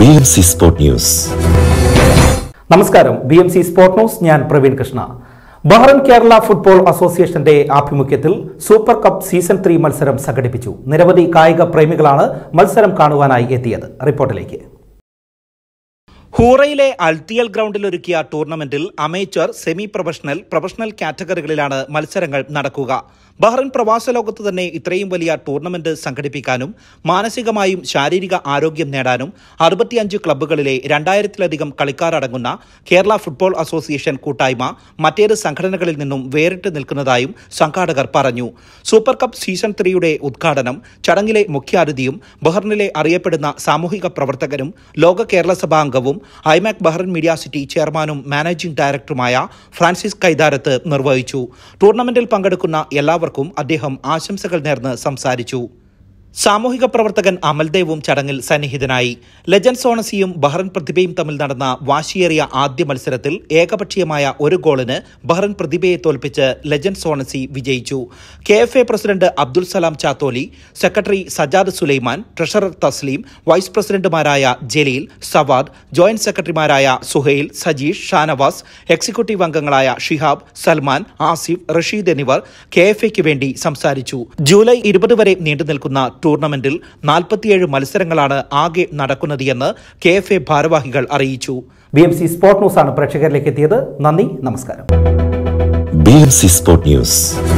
B news നമസ്കാരം B M C sport news ഞാൻ Praveen Krishna Bahrain Kerala football അസോസിയേഷന്റെ ആഭിമുഖ്യത്തിൽ സൂപ്പർ കപ്പ് സീസൺ ത്രീ മത്സരം സംഘടിപ്പിച്ചു നിരവധി കായിക പ്രേമികളാണ് മത്സരം കാണുവാനായി എത്തിയത് റിപ്പോർട്ടിലേക്ക് ഹൂറയിലെ അൽത്തിയൽ ഗ്രൗണ്ടിൽ ഒരുക്കിയ ടൂർണമെന്റിൽ അമേച്ചർ സെമി പ്രൊഫഷണൽ പ്രൊഫഷണൽ കാറ്റഗറികളിലാണ് മത്സരങ്ങൾ നടക്കുക ബഹ്റിൻ പ്രവാസ ലോകത്ത് തന്നെ ഇത്രയും വലിയ ടൂർണമെന്റ് സംഘടിപ്പിക്കാനും മാനസികമായും ശാരീരിക ആരോഗ്യം നേടാനും അറുപത്തിയഞ്ച് ക്ലബ്ബുകളിലെ രണ്ടായിരത്തിലധികം കളിക്കാരടങ്ങുന്ന കേരള ഫുട്ബോൾ അസോസിയേഷൻ കൂട്ടായ്മ മറ്റേത് സംഘടനകളിൽ നിന്നും വേറിട്ട് നിൽക്കുന്നതായും സംഘാടകർ പറഞ്ഞു സൂപ്പർ കപ്പ് സീസൺ ത്രീയുടെ ഉദ്ഘാടനം ചടങ്ങിലെ മുഖ്യാതിഥിയും ബഹ്റിനിലെ അറിയപ്പെടുന്ന സാമൂഹിക പ്രവർത്തകനും ലോക കേരള സഭാംഗവും ഹൈമാക് ബഹ്റൻ മീഡിയ സിറ്റി ചെയർമാനും മാനേജിംഗ് ഡയറക്ടറുമായ ഫ്രാൻസിസ് കൈതാരത്ത് നിർവഹിച്ചു ടൂർണമെന്റിൽ പങ്കെടുക്കുന്ന എല്ലാവർക്കും അദ്ദേഹം ആശംസകൾ നേർന്ന് സംസാരിച്ചു സാമൂഹിക പ്രവർത്തകൻ അമൽദേവും ചടങ്ങിൽ സന്നിഹിതനായി ലെജൻഡ് സോണസിയും ബഹ്റൻ പ്രതിഭയും തമ്മിൽ നടന്ന വാശിയേറിയ ആദ്യ മത്സരത്തിൽ ഏകപക്ഷീയമായ ഒരു ഗോളിന് ബഹ്റൻ പ്രതിഭയെ തോൽപ്പിച്ച് ലെജൻഡ് സോണസി വിജയിച്ചു K F A president Abdul Salam Chatholi secretary Sajad Sulaiman treasurer Thasleem vice പ്രസിഡന്റുമാരായ ജലീൽ സവാദ് ജോയിന്റ് സെക്രട്ടറിമാരായ സുഹൈൽ സജീഷ് ഷാനവാസ് എക്സിക്യൂട്ടീവ് അംഗങ്ങളായ ഷിഹാബ് സൽമാൻ ആസിഫ് റഷീദ് എന്നിവർ കെ എഫ് എക്ക് വേണ്ടി സംസാരിച്ചു ജൂലൈ ഇരുപത് വരെ നീണ്ടുനിൽക്കുന്ന ടൂർണമെന്റിൽ നാൽപ്പത്തിയേഴ് മത്സരങ്ങളാണ് ആകെ നടക്കുന്നത് എന്ന് കെ എഫ് എ ഭാരവാഹികൾ അറിയിച്ചു ബി എം സി സ്പോർട് ആണ് പ്രേക്ഷകരിലേക്ക് എത്തിയത് നന്ദി നമസ്കാരം ബി എം സി ന്യൂസ്